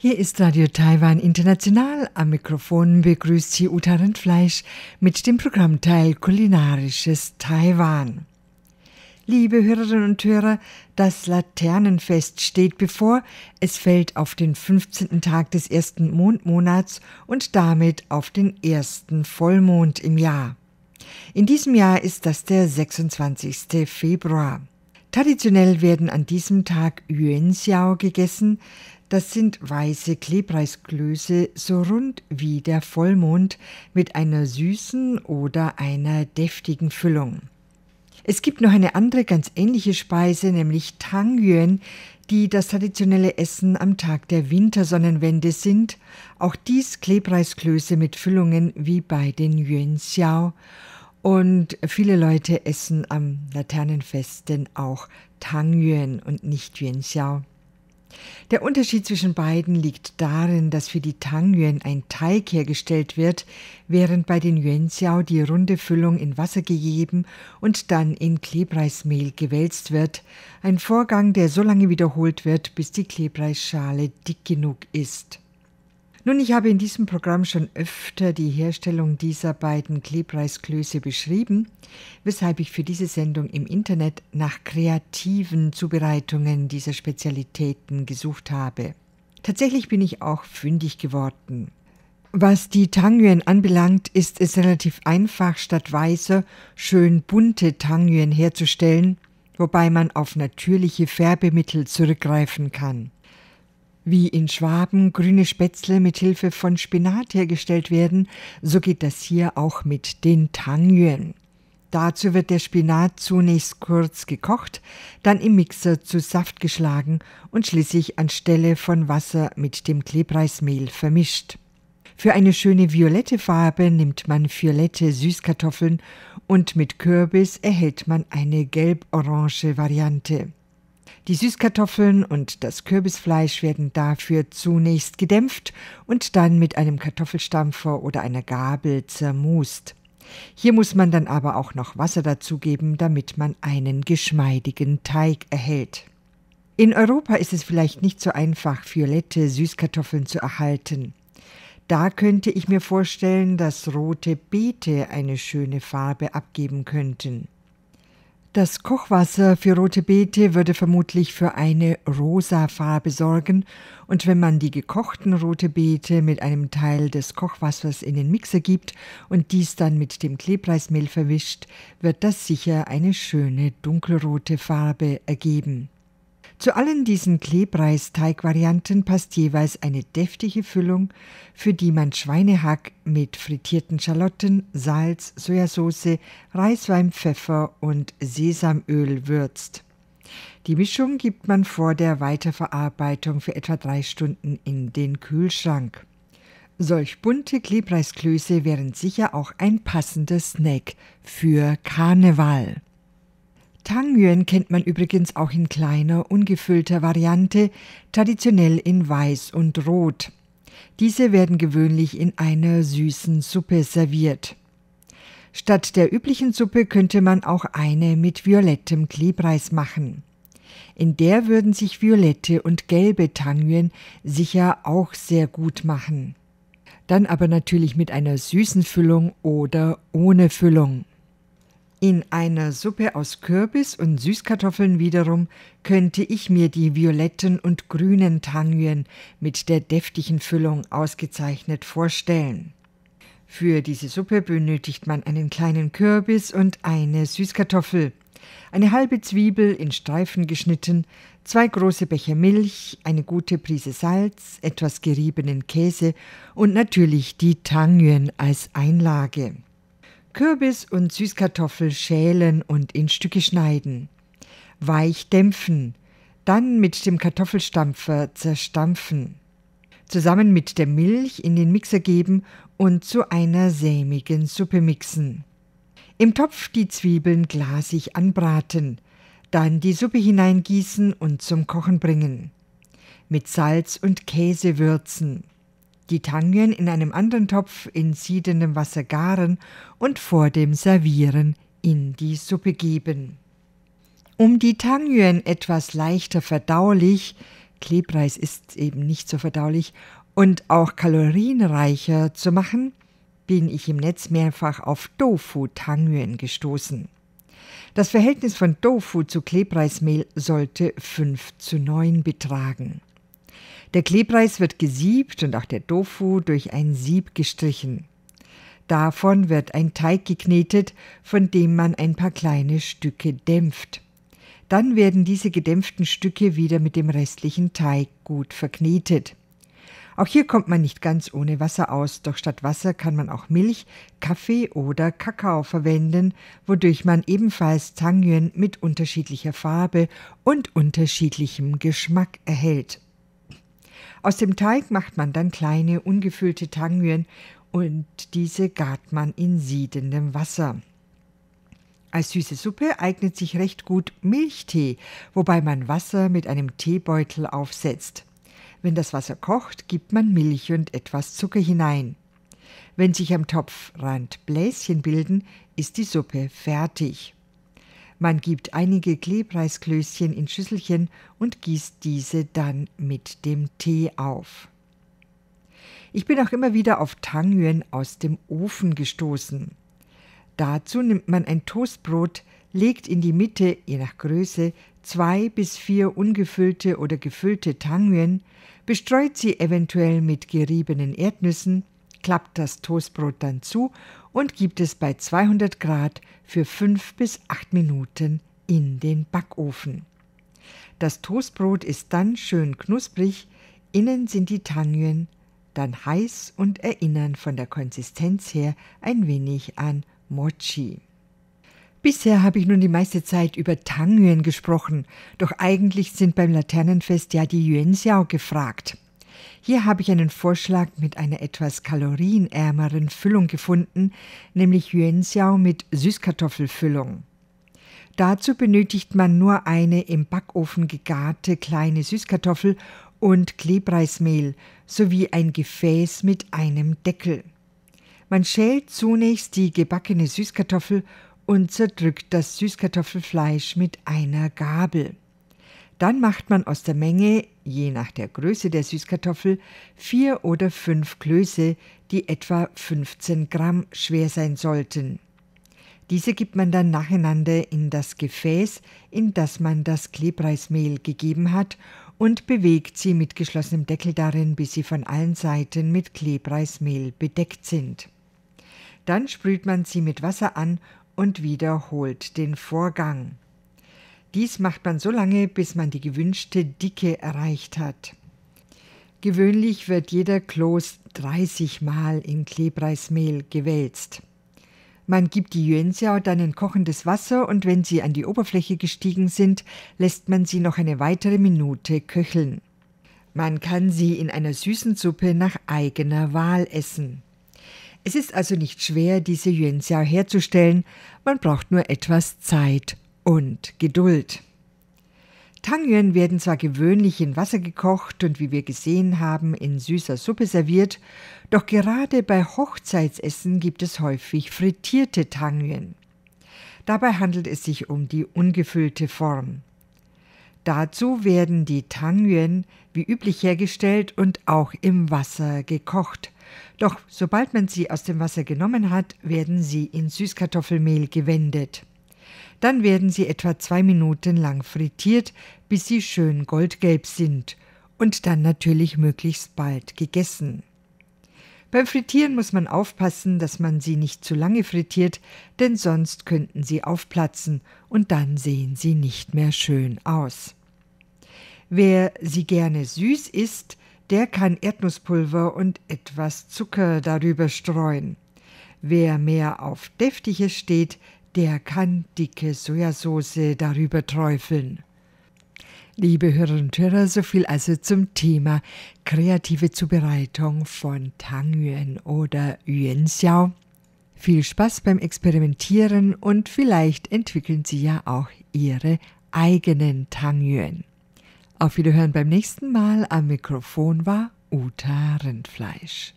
Hier ist Radio Taiwan International. Am Mikrofon begrüßt sie Uta Rindfleisch mit dem Programmteil Kulinarisches Taiwan. Liebe Hörerinnen und Hörer, das Laternenfest steht bevor. Es fällt auf den 15. Tag des ersten Mondmonats und damit auf den ersten Vollmond im Jahr. In diesem Jahr ist das der 26. Februar. Traditionell werden an diesem Tag Yuanxiao gegessen. Das sind weiße Klebreisklöße, so rund wie der Vollmond, mit einer süßen oder einer deftigen Füllung. Es gibt noch eine andere ganz ähnliche Speise, nämlich Tangyuan, die das traditionelle Essen am Tag der Wintersonnenwende sind. Auch dies Klebreisklöße mit Füllungen wie bei den Yuanxiao. Und viele Leute essen am Laternenfest denn auch Tangyuan und nicht Yuanxiao. Der Unterschied zwischen beiden liegt darin, dass für die Tangyuan ein Teig hergestellt wird, während bei den Yuanxiao die runde Füllung in Wasser gegeben und dann in Klebreismehl gewälzt wird, ein Vorgang, der so lange wiederholt wird, bis die Klebreisschale dick genug ist. Nun, ich habe in diesem Programm schon öfter die Herstellung dieser beiden Klebreisklöße beschrieben, weshalb ich für diese Sendung im Internet nach kreativen Zubereitungen dieser Spezialitäten gesucht habe. Tatsächlich bin ich auch fündig geworden. Was die Tangyuan anbelangt, ist es relativ einfach, statt weißer schön bunte Tangyuan herzustellen, wobei man auf natürliche Färbemittel zurückgreifen kann. Wie in Schwaben grüne Spätzle mit Hilfe von Spinat hergestellt werden, so geht das hier auch mit den Tanjüen. Dazu wird der Spinat zunächst kurz gekocht, dann im Mixer zu Saft geschlagen und schließlich anstelle von Wasser mit dem Klebreismehl vermischt. Für eine schöne violette Farbe nimmt man violette Süßkartoffeln und mit Kürbis erhält man eine gelb-orange Variante. Die Süßkartoffeln und das Kürbisfleisch werden dafür zunächst gedämpft und dann mit einem Kartoffelstampfer oder einer Gabel zermust. Hier muss man dann aber auch noch Wasser dazugeben, damit man einen geschmeidigen Teig erhält. In Europa ist es vielleicht nicht so einfach, violette Süßkartoffeln zu erhalten. Da könnte ich mir vorstellen, dass rote Beete eine schöne Farbe abgeben könnten. Das Kochwasser für rote Beete würde vermutlich für eine rosa Farbe sorgen und wenn man die gekochten rote Beete mit einem Teil des Kochwassers in den Mixer gibt und dies dann mit dem Klebreismehl verwischt, wird das sicher eine schöne dunkelrote Farbe ergeben. Zu allen diesen Klebreisteigvarianten passt jeweils eine deftige Füllung, für die man Schweinehack mit frittierten Schalotten, Salz, Sojasauce, Reiswein, Pfeffer und Sesamöl würzt. Die Mischung gibt man vor der Weiterverarbeitung für etwa drei Stunden in den Kühlschrank. Solch bunte Klebreisklöße wären sicher auch ein passender Snack für Karneval. Tangyuan kennt man übrigens auch in kleiner, ungefüllter Variante, traditionell in Weiß und Rot. Diese werden gewöhnlich in einer süßen Suppe serviert. Statt der üblichen Suppe könnte man auch eine mit violettem Klebreis machen. In der würden sich violette und gelbe Tangyuan sicher auch sehr gut machen. Dann aber natürlich mit einer süßen Füllung oder ohne Füllung. In einer Suppe aus Kürbis und Süßkartoffeln wiederum könnte ich mir die violetten und grünen Tangyuen mit der deftigen Füllung ausgezeichnet vorstellen. Für diese Suppe benötigt man einen kleinen Kürbis und eine Süßkartoffel, eine halbe Zwiebel in Streifen geschnitten, zwei große Becher Milch, eine gute Prise Salz, etwas geriebenen Käse und natürlich die Tangyuen als Einlage. Kürbis und Süßkartoffel schälen und in Stücke schneiden. Weich dämpfen, dann mit dem Kartoffelstampfer zerstampfen. Zusammen mit der Milch in den Mixer geben und zu einer sämigen Suppe mixen. Im Topf die Zwiebeln glasig anbraten, dann die Suppe hineingießen und zum Kochen bringen. Mit Salz und Käse würzen die Tangen in einem anderen Topf in siedendem Wasser garen und vor dem Servieren in die Suppe geben. Um die Tangyuan etwas leichter verdaulich, Klebreis ist eben nicht so verdaulich, und auch kalorienreicher zu machen, bin ich im Netz mehrfach auf Tofu-Tangyuan gestoßen. Das Verhältnis von Tofu zu Klebreismehl sollte 5 zu 9 betragen. Der Klebreis wird gesiebt und auch der Tofu durch ein Sieb gestrichen. Davon wird ein Teig geknetet, von dem man ein paar kleine Stücke dämpft. Dann werden diese gedämpften Stücke wieder mit dem restlichen Teig gut verknetet. Auch hier kommt man nicht ganz ohne Wasser aus, doch statt Wasser kann man auch Milch, Kaffee oder Kakao verwenden, wodurch man ebenfalls Tangyuan mit unterschiedlicher Farbe und unterschiedlichem Geschmack erhält. Aus dem Teig macht man dann kleine, ungefüllte Tangyuan und diese gart man in siedendem Wasser. Als süße Suppe eignet sich recht gut Milchtee, wobei man Wasser mit einem Teebeutel aufsetzt. Wenn das Wasser kocht, gibt man Milch und etwas Zucker hinein. Wenn sich am Topfrand Bläschen bilden, ist die Suppe fertig. Man gibt einige Klebreisklößchen in Schüsselchen und gießt diese dann mit dem Tee auf. Ich bin auch immer wieder auf Tangyuan aus dem Ofen gestoßen. Dazu nimmt man ein Toastbrot, legt in die Mitte, je nach Größe, zwei bis vier ungefüllte oder gefüllte Tangyuan, bestreut sie eventuell mit geriebenen Erdnüssen, klappt das Toastbrot dann zu und gibt es bei 200 Grad für 5 bis 8 Minuten in den Backofen. Das Toastbrot ist dann schön knusprig, innen sind die Tangen, dann heiß und erinnern von der Konsistenz her ein wenig an Mochi. Bisher habe ich nun die meiste Zeit über Tangyuan gesprochen, doch eigentlich sind beim Laternenfest ja die Yuanxiao gefragt. Hier habe ich einen Vorschlag mit einer etwas kalorienärmeren Füllung gefunden, nämlich Yuanxiao mit Süßkartoffelfüllung. Dazu benötigt man nur eine im Backofen gegarte kleine Süßkartoffel und Klebreismehl sowie ein Gefäß mit einem Deckel. Man schält zunächst die gebackene Süßkartoffel und zerdrückt das Süßkartoffelfleisch mit einer Gabel. Dann macht man aus der Menge, je nach der Größe der Süßkartoffel, vier oder fünf Klöße, die etwa 15 Gramm schwer sein sollten. Diese gibt man dann nacheinander in das Gefäß, in das man das Klebreismehl gegeben hat und bewegt sie mit geschlossenem Deckel darin, bis sie von allen Seiten mit Klebreismehl bedeckt sind. Dann sprüht man sie mit Wasser an und wiederholt den Vorgang. Dies macht man so lange, bis man die gewünschte Dicke erreicht hat. Gewöhnlich wird jeder Kloß 30 Mal in Klebreismehl gewälzt. Man gibt die Jönsiau dann in kochendes Wasser und wenn sie an die Oberfläche gestiegen sind, lässt man sie noch eine weitere Minute köcheln. Man kann sie in einer süßen Suppe nach eigener Wahl essen. Es ist also nicht schwer, diese Jönsiau herzustellen, man braucht nur etwas Zeit und Geduld. Tangyuan werden zwar gewöhnlich in Wasser gekocht und wie wir gesehen haben in süßer Suppe serviert, doch gerade bei Hochzeitsessen gibt es häufig frittierte Tangyuan. Dabei handelt es sich um die ungefüllte Form. Dazu werden die Tangyuan wie üblich hergestellt und auch im Wasser gekocht. Doch sobald man sie aus dem Wasser genommen hat, werden sie in Süßkartoffelmehl gewendet. Dann werden sie etwa zwei Minuten lang frittiert, bis sie schön goldgelb sind und dann natürlich möglichst bald gegessen. Beim Frittieren muss man aufpassen, dass man sie nicht zu lange frittiert, denn sonst könnten sie aufplatzen und dann sehen sie nicht mehr schön aus. Wer sie gerne süß isst, der kann Erdnusspulver und etwas Zucker darüber streuen. Wer mehr auf Deftiges steht, der kann dicke Sojasauce darüber träufeln. Liebe Hörer und Hörer, so viel also zum Thema kreative Zubereitung von Tangyuan oder Yuanxiao. Viel Spaß beim Experimentieren und vielleicht entwickeln Sie ja auch Ihre eigenen Tangyuan. Auf Wiederhören beim nächsten Mal. Am Mikrofon war Uta Rindfleisch.